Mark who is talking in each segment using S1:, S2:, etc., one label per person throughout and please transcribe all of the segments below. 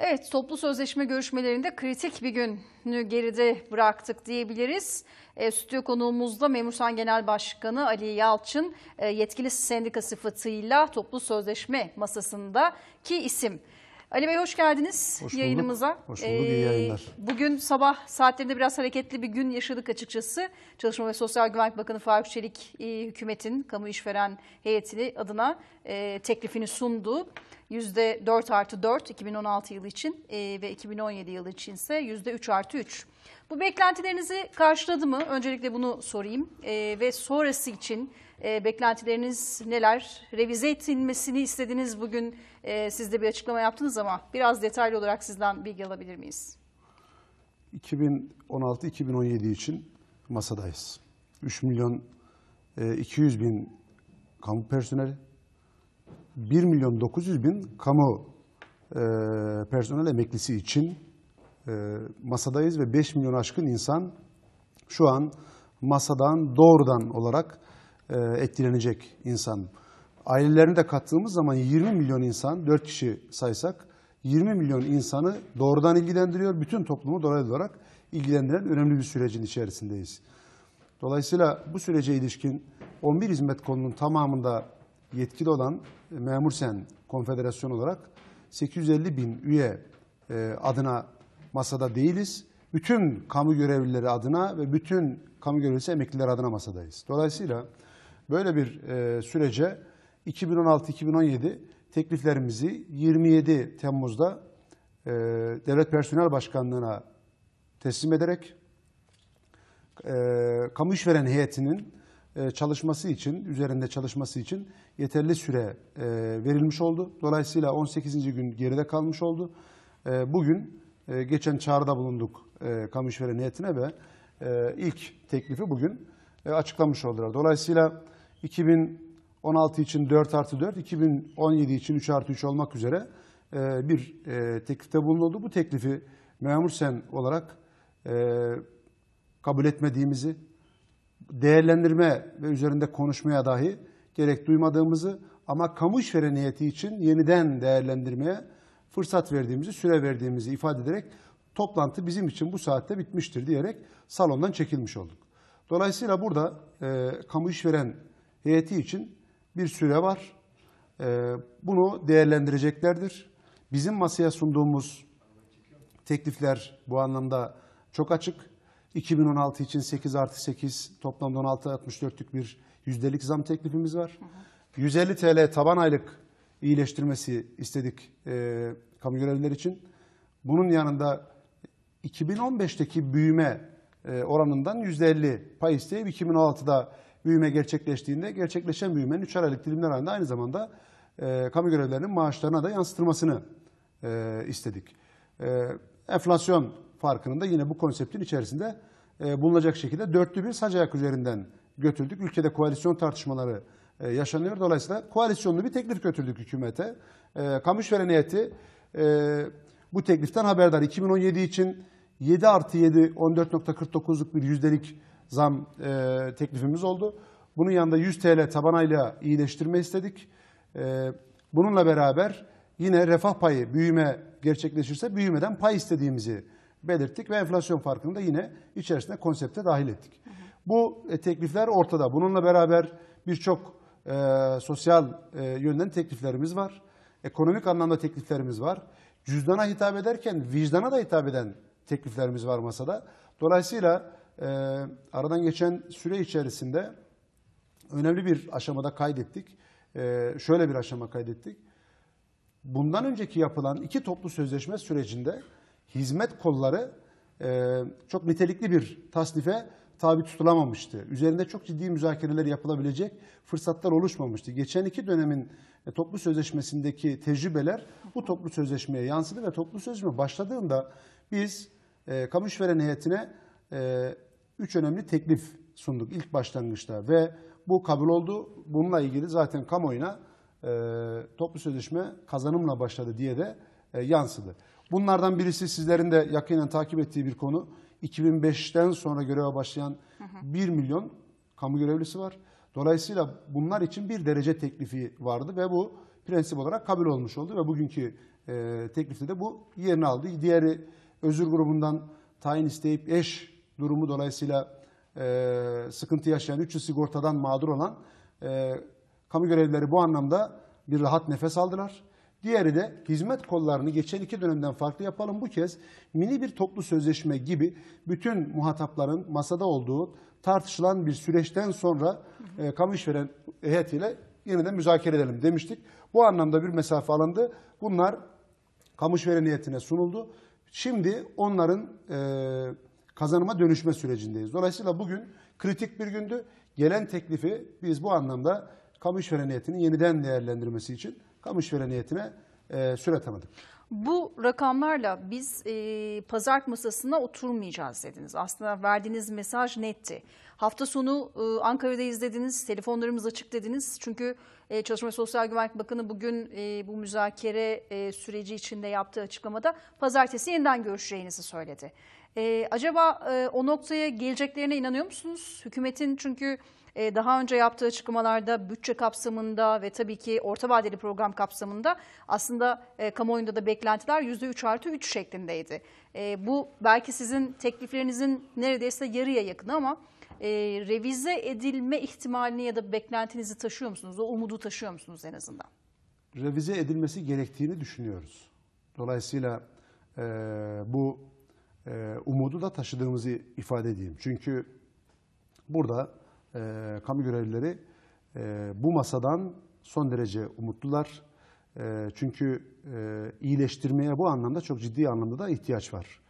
S1: Evet, toplu sözleşme görüşmelerinde kritik bir günü geride bıraktık diyebiliriz. E, stüdyo konuğumuzda Memursan Genel Başkanı Ali Yalçın, e, yetkili sendikası sıfatıyla toplu sözleşme masasındaki isim. Ali Bey hoş geldiniz hoş bulduk. yayınımıza. Hoş bulduk, iyi yayınlar. Ee, bugün sabah saatlerinde biraz hareketli bir gün yaşadık açıkçası. Çalışma ve Sosyal Güvenlik Bakanı Faruk Çelik e, hükümetin kamu işveren heyetini adına e, teklifini sundu. %4 artı 4 2016 yılı için e, ve 2017 yılı için ise %3 artı 3. Bu beklentilerinizi karşıladı mı? Öncelikle bunu sorayım e, ve sonrası için e, beklentileriniz neler? Revize edilmesini istediniz bugün. E, siz de bir açıklama yaptınız ama biraz detaylı olarak sizden bilgi alabilir miyiz?
S2: 2016-2017 için masadayız. 3 milyon e, 200 bin kamu personeli, 1 milyon 900 bin kamu e, personel emeklisi için e, masadayız ve 5 milyon aşkın insan şu an masadan doğrudan olarak e, etkilenecek insan. Ailelerini de kattığımız zaman 20 milyon insan, 4 kişi saysak 20 milyon insanı doğrudan ilgilendiriyor. Bütün toplumu dolaylı olarak ilgilendiren önemli bir sürecin içerisindeyiz. Dolayısıyla bu sürece ilişkin 11 hizmet konunun tamamında yetkili olan Memursen Konfederasyon olarak 850 bin üye e, adına masada değiliz. Bütün kamu görevlileri adına ve bütün kamu görevlisi emekliler adına masadayız. Dolayısıyla Böyle bir e, sürece 2016-2017 tekliflerimizi 27 Temmuz'da e, Devlet Personel Başkanlığı'na teslim ederek e, kamu işveren heyetinin çalışması için, üzerinde çalışması için yeterli süre verilmiş oldu. Dolayısıyla 18. gün geride kalmış oldu. bugün geçen çağrıda bulunduk kamu işveren heyetine ve ilk teklifi bugün açıklamış oldular. Dolayısıyla 2016 için 4 artı 4, 2017 için 3 artı 3 olmak üzere e, bir e, teklifte bulunuldu. Bu teklifi memur sen olarak e, kabul etmediğimizi, değerlendirme ve üzerinde konuşmaya dahi gerek duymadığımızı ama kamu işveren niyeti için yeniden değerlendirmeye fırsat verdiğimizi, süre verdiğimizi ifade ederek toplantı bizim için bu saatte bitmiştir diyerek salondan çekilmiş olduk. Dolayısıyla burada e, kamu işveren heyeti için bir süre var. Ee, bunu değerlendireceklerdir. Bizim masaya sunduğumuz teklifler bu anlamda çok açık. 2016 için 8 artı 8 toplamda 16.64'lük bir yüzdelik zam teklifimiz var. 150 TL taban aylık iyileştirmesi istedik e, kamu görevlileri için. Bunun yanında 2015'teki büyüme e, oranından %50 pay isteyip 2016'da büyüme gerçekleştiğinde gerçekleşen büyümenin 3 aylık dilimler halinde aynı zamanda e, kamu görevlerinin maaşlarına da yansıtılmasını e, istedik. E, enflasyon farkının da yine bu konseptin içerisinde e, bulunacak şekilde dörtlü bir sac ayak üzerinden götürdük. Ülkede koalisyon tartışmaları e, yaşanıyor. Dolayısıyla koalisyonlu bir teklif götürdük hükümete. E, kamu işveren heyeti e, bu tekliften haberdar. 2017 için 7 artı 7, 14.49'luk bir yüzdelik zam e, teklifimiz oldu. Bunun yanında 100 TL taban aylığa iyileştirme istedik. E, bununla beraber yine refah payı büyüme gerçekleşirse büyümeden pay istediğimizi belirttik ve enflasyon farkını da yine içerisine konsepte dahil ettik. Hı hı. Bu e, teklifler ortada. Bununla beraber birçok e, sosyal e, yönden tekliflerimiz var. Ekonomik anlamda tekliflerimiz var. Cüzdana hitap ederken vicdana da hitap eden tekliflerimiz var masada. Dolayısıyla e, aradan geçen süre içerisinde önemli bir aşamada kaydettik. E, şöyle bir aşama kaydettik. Bundan önceki yapılan iki toplu sözleşme sürecinde hizmet kolları e, çok nitelikli bir tasnife tabi tutulamamıştı. Üzerinde çok ciddi müzakereler yapılabilecek fırsatlar oluşmamıştı. Geçen iki dönemin e, toplu sözleşmesindeki tecrübeler bu toplu sözleşmeye yansıdı ve toplu sözleşme başladığında biz e, kamu işveren heyetine e, üç önemli teklif sunduk ilk başlangıçta ve bu kabul oldu. Bununla ilgili zaten kamuoyuna e, toplu sözleşme kazanımla başladı diye de e, yansıdı. Bunlardan birisi sizlerin de yakından takip ettiği bir konu. 2005'ten sonra göreve başlayan hı hı. 1 milyon kamu görevlisi var. Dolayısıyla bunlar için bir derece teklifi vardı ve bu prensip olarak kabul olmuş oldu ve bugünkü e, teklifte de bu yerini aldı. Diğeri özür grubundan tayin isteyip eş durumu dolayısıyla e, sıkıntı yaşayan, 300 sigortadan mağdur olan e, kamu görevlileri bu anlamda bir rahat nefes aldılar. Diğeri de hizmet kollarını geçen iki dönemden farklı yapalım. Bu kez mini bir toplu sözleşme gibi bütün muhatapların masada olduğu tartışılan bir süreçten sonra e, kamu işveren heyetiyle yeniden müzakere edelim demiştik. Bu anlamda bir mesafe alındı. Bunlar kamu işveren heyetine sunuldu. Şimdi onların e, kazanıma dönüşme sürecindeyiz. Dolayısıyla bugün kritik bir gündü. Gelen teklifi biz bu anlamda kamu işveren heyetinin yeniden değerlendirmesi için kamu işveren heyetine e, süre atamadık.
S1: Bu rakamlarla biz e, pazar masasına oturmayacağız dediniz. Aslında verdiğiniz mesaj netti. Hafta sonu e, Ankara'da izlediniz, telefonlarımız açık dediniz. Çünkü e, Çalışma Sosyal Güvenlik Bakanı bugün e, bu müzakere e, süreci içinde yaptığı açıklamada pazartesi yeniden görüşeceğinizi söyledi. Ee, acaba e, o noktaya geleceklerine inanıyor musunuz? Hükümetin çünkü e, daha önce yaptığı açıklamalarda bütçe kapsamında ve tabii ki orta vadeli program kapsamında aslında e, kamuoyunda da beklentiler %3 artı 3 şeklindeydi. E, bu belki sizin tekliflerinizin neredeyse yarıya yakın ama e, revize edilme ihtimalini ya da beklentinizi taşıyor musunuz? O umudu taşıyor musunuz en azından?
S2: Revize edilmesi gerektiğini düşünüyoruz. Dolayısıyla e, bu ee, umudu da taşıdığımızı ifade edeyim. Çünkü burada e, kamu görevlileri e, bu masadan son derece umutlular. E, çünkü e, iyileştirmeye bu anlamda çok ciddi anlamda da ihtiyaç var.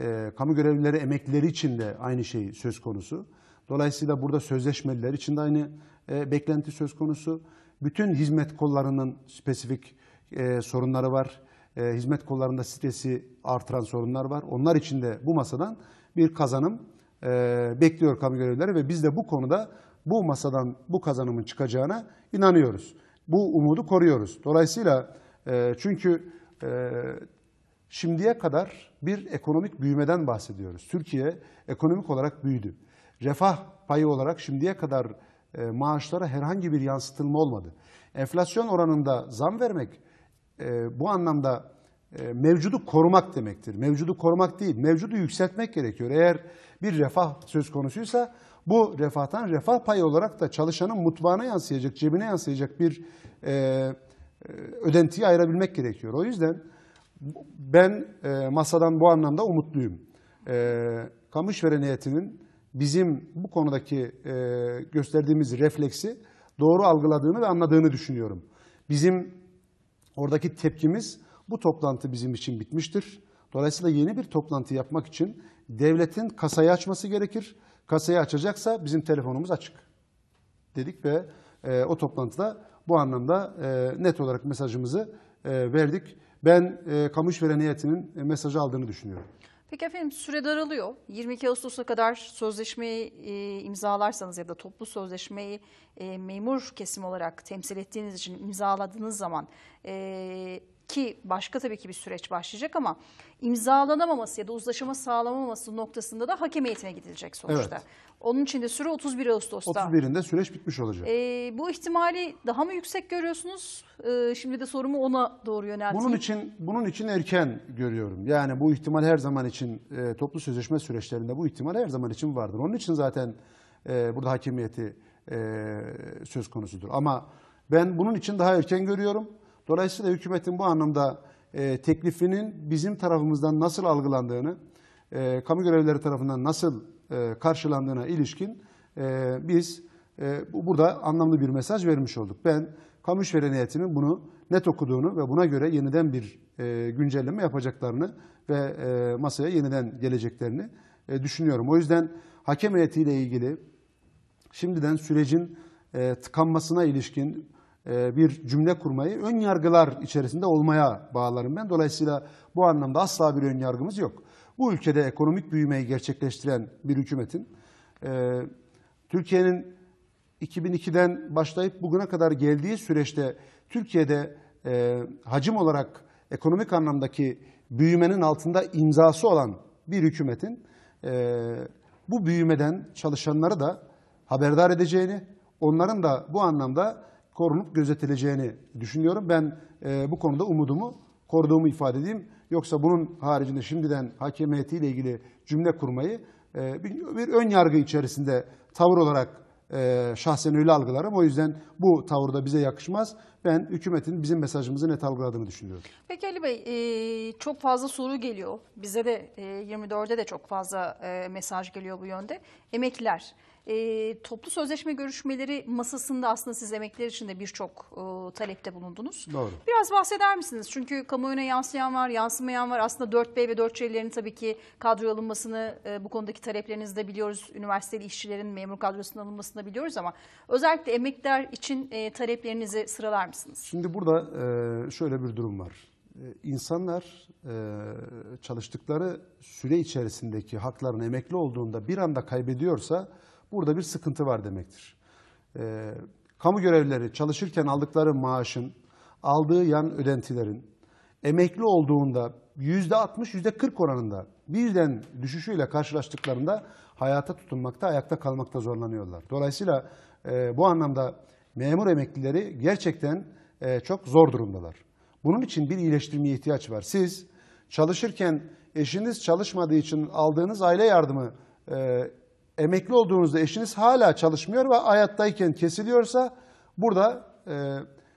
S2: E, kamu görevlileri emekleri için de aynı şey söz konusu. Dolayısıyla burada sözleşmeliler için de aynı e, beklenti söz konusu. Bütün hizmet kollarının spesifik e, sorunları var e, hizmet kollarında stresi artıran sorunlar var. Onlar için de bu masadan bir kazanım e, bekliyor kamu görevlileri ve biz de bu konuda bu masadan bu kazanımın çıkacağına inanıyoruz. Bu umudu koruyoruz. Dolayısıyla e, çünkü e, şimdiye kadar bir ekonomik büyümeden bahsediyoruz. Türkiye ekonomik olarak büyüdü. Refah payı olarak şimdiye kadar e, maaşlara herhangi bir yansıtılma olmadı. Enflasyon oranında zam vermek e, bu anlamda e, mevcudu korumak demektir. Mevcudu korumak değil, mevcudu yükseltmek gerekiyor. Eğer bir refah söz konusuysa bu refahtan refah payı olarak da çalışanın mutfağına yansıyacak, cebine yansıyacak bir e, e ödentiyi ayırabilmek gerekiyor. O yüzden ben e, masadan bu anlamda umutluyum. E, kamu işveren heyetinin bizim bu konudaki e, gösterdiğimiz refleksi doğru algıladığını ve anladığını düşünüyorum. Bizim Oradaki tepkimiz bu toplantı bizim için bitmiştir. Dolayısıyla yeni bir toplantı yapmak için devletin kasayı açması gerekir. Kasayı açacaksa bizim telefonumuz açık dedik ve e, o toplantıda bu anlamda e, net olarak mesajımızı e, verdik. Ben e, kamu işveren heyetinin e, mesajı aldığını düşünüyorum.
S1: Peki efendim süre daralıyor. 22 Ağustos'a kadar sözleşmeyi e, imzalarsanız ya da toplu sözleşmeyi e, memur kesim olarak temsil ettiğiniz için imzaladığınız zaman e, ki başka tabii ki bir süreç başlayacak ama imzalanamaması ya da uzlaşma sağlamaması noktasında da hakem heyetine gidilecek sonuçta. Evet. Onun için de süre 31 Ağustos'ta. 31'inde
S2: süreç bitmiş olacak.
S1: Ee, bu ihtimali daha mı yüksek görüyorsunuz? Ee, şimdi de sorumu ona doğru yönelteyim. Bunun için
S2: bunun için erken görüyorum. Yani bu ihtimal her zaman için e, toplu sözleşme süreçlerinde bu ihtimal her zaman için vardır. Onun için zaten e, burada hakimiyeti e, söz konusudur. Ama ben bunun için daha erken görüyorum. Dolayısıyla hükümetin bu anlamda e, teklifinin bizim tarafımızdan nasıl algılandığını, e, kamu görevlileri tarafından nasıl e, karşılandığına ilişkin e, biz e, burada anlamlı bir mesaj vermiş olduk. Ben kamu işveren heyetinin bunu net okuduğunu ve buna göre yeniden bir e, güncelleme yapacaklarını ve e, masaya yeniden geleceklerini e, düşünüyorum. O yüzden hakem heyetiyle ilgili şimdiden sürecin e, tıkanmasına ilişkin e, bir cümle kurmayı ön yargılar içerisinde olmaya bağlarım ben. Dolayısıyla bu anlamda asla bir ön yargımız yok. Bu ülkede ekonomik büyümeyi gerçekleştiren bir hükümetin e, Türkiye'nin 2002'den başlayıp bugüne kadar geldiği süreçte Türkiye'de e, hacim olarak ekonomik anlamdaki büyümenin altında imzası olan bir hükümetin bu büyümeden çalışanları da haberdar edeceğini, onların da bu anlamda korunup gözetileceğini düşünüyorum. Ben e, bu konuda umudumu koruduğumu ifade edeyim. Yoksa bunun haricinde şimdiden hakem heyetiyle ilgili cümle kurmayı e, bir, bir ön yargı içerisinde tavır olarak e, şahsen öyle algılarım. O yüzden bu tavırda bize yakışmaz. Ben hükümetin bizim mesajımızı net algıladığını düşünüyorum.
S1: Peki Ali Bey e, çok fazla soru geliyor. Bize de e, 24'e de çok fazla e, mesaj geliyor bu yönde. Emekliler. E, toplu sözleşme görüşmeleri masasında aslında siz emekliler için de birçok e, talepte bulundunuz. Doğru. Biraz bahseder misiniz? Çünkü kamuoyuna yansıyan var, yansımayan var. Aslında 4B ve 4C'lerin tabii ki kadroya alınmasını e, bu konudaki taleplerinizi de biliyoruz. Üniversiteli işçilerin memur kadrosunun alınmasını da biliyoruz ama özellikle emekliler için e, taleplerinizi sıralar mısınız?
S2: Şimdi burada e, şöyle bir durum var. E, insanlar e, çalıştıkları süre içerisindeki haklarını emekli olduğunda bir anda kaybediyorsa Burada bir sıkıntı var demektir. E, kamu görevlileri çalışırken aldıkları maaşın, aldığı yan ödentilerin, emekli olduğunda yüzde %60, yüzde %40 oranında birden düşüşüyle karşılaştıklarında hayata tutunmakta, ayakta kalmakta zorlanıyorlar. Dolayısıyla e, bu anlamda memur emeklileri gerçekten e, çok zor durumdalar. Bunun için bir iyileştirmeye ihtiyaç var. Siz çalışırken eşiniz çalışmadığı için aldığınız aile yardımı e, emekli olduğunuzda eşiniz hala çalışmıyor ve hayattayken kesiliyorsa burada e,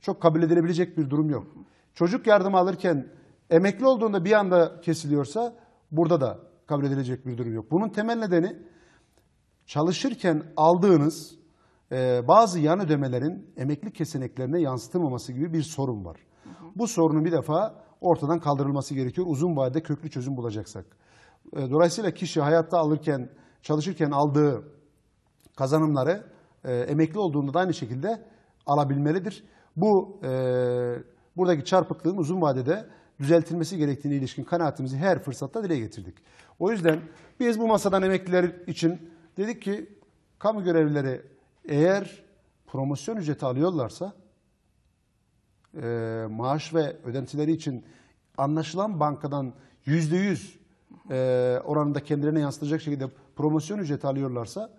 S2: çok kabul edilebilecek bir durum yok. Çocuk yardımı alırken emekli olduğunda bir anda kesiliyorsa burada da kabul edilecek bir durum yok. Bunun temel nedeni çalışırken aldığınız e, bazı yan ödemelerin emekli keseneklerine yansıtılmaması gibi bir sorun var. Bu sorunun bir defa ortadan kaldırılması gerekiyor uzun vadede köklü çözüm bulacaksak. E, dolayısıyla kişi hayatta alırken çalışırken aldığı kazanımları e, emekli olduğunda da aynı şekilde alabilmelidir. Bu e, buradaki çarpıklığın uzun vadede düzeltilmesi gerektiğine ilişkin kanaatimizi her fırsatta dile getirdik. O yüzden biz bu masadan emekliler için dedik ki kamu görevlileri eğer promosyon ücreti alıyorlarsa e, maaş ve ödentileri için anlaşılan bankadan yüzde yüz e, oranında kendilerine yansıtacak şekilde promosyon ücreti alıyorlarsa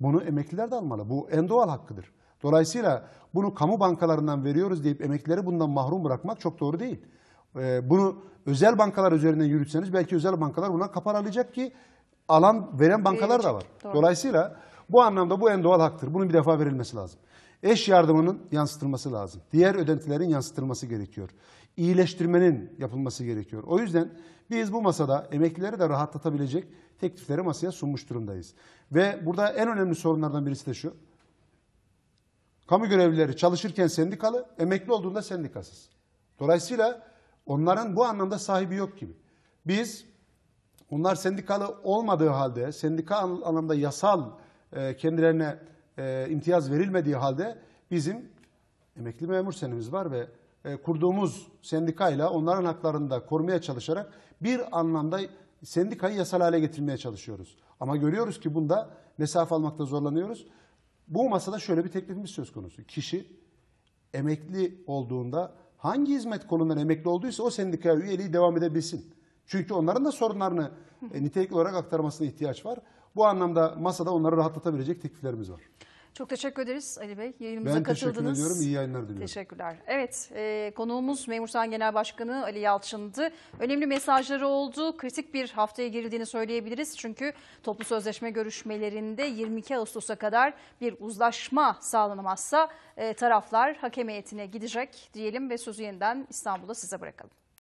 S2: bunu emekliler de almalı. Bu en doğal hakkıdır. Dolayısıyla bunu kamu bankalarından veriyoruz deyip emeklileri bundan mahrum bırakmak çok doğru değil. Ee, bunu özel bankalar üzerinden yürütseniz belki özel bankalar buna kaparalayacak ki alan veren bankalar da var. Dolayısıyla bu anlamda bu en doğal haktır. Bunun bir defa verilmesi lazım. Eş yardımının yansıtılması lazım. Diğer ödentilerin yansıtılması gerekiyor. İyileştirmenin yapılması gerekiyor. O yüzden biz bu masada emeklileri de rahatlatabilecek teklifleri masaya sunmuş durumdayız. Ve burada en önemli sorunlardan birisi de şu. Kamu görevlileri çalışırken sendikalı, emekli olduğunda sendikasız. Dolayısıyla onların bu anlamda sahibi yok gibi. Biz onlar sendikalı olmadığı halde sendika anlamda yasal e, kendilerine e, imtiyaz verilmediği halde bizim emekli memur senemiz var ve e, kurduğumuz sendikayla onların haklarını da korumaya çalışarak bir anlamda sendikayı yasal hale getirmeye çalışıyoruz. Ama görüyoruz ki bunda mesafe almakta zorlanıyoruz. Bu masada şöyle bir teklifimiz söz konusu. Kişi emekli olduğunda hangi hizmet kolundan emekli olduysa o sendikaya üyeliği devam edebilsin. Çünkü onların da sorunlarını e, nitelik olarak aktarmasına ihtiyaç var. Bu anlamda masada onları rahatlatabilecek tekliflerimiz var.
S1: Çok teşekkür ederiz Ali Bey. Yayınımıza ben katıldınız. Ben teşekkür ediyorum. İyi yayınlar diliyorum. Teşekkürler. Evet, e, konuğumuz Memursan Genel Başkanı Ali Yalçın'dı. Önemli mesajları oldu. Kritik bir haftaya girildiğini söyleyebiliriz. Çünkü toplu sözleşme görüşmelerinde 22 Ağustos'a kadar bir uzlaşma sağlanamazsa e, taraflar hakem heyetine gidecek diyelim ve sözü yeniden İstanbul'a size bırakalım.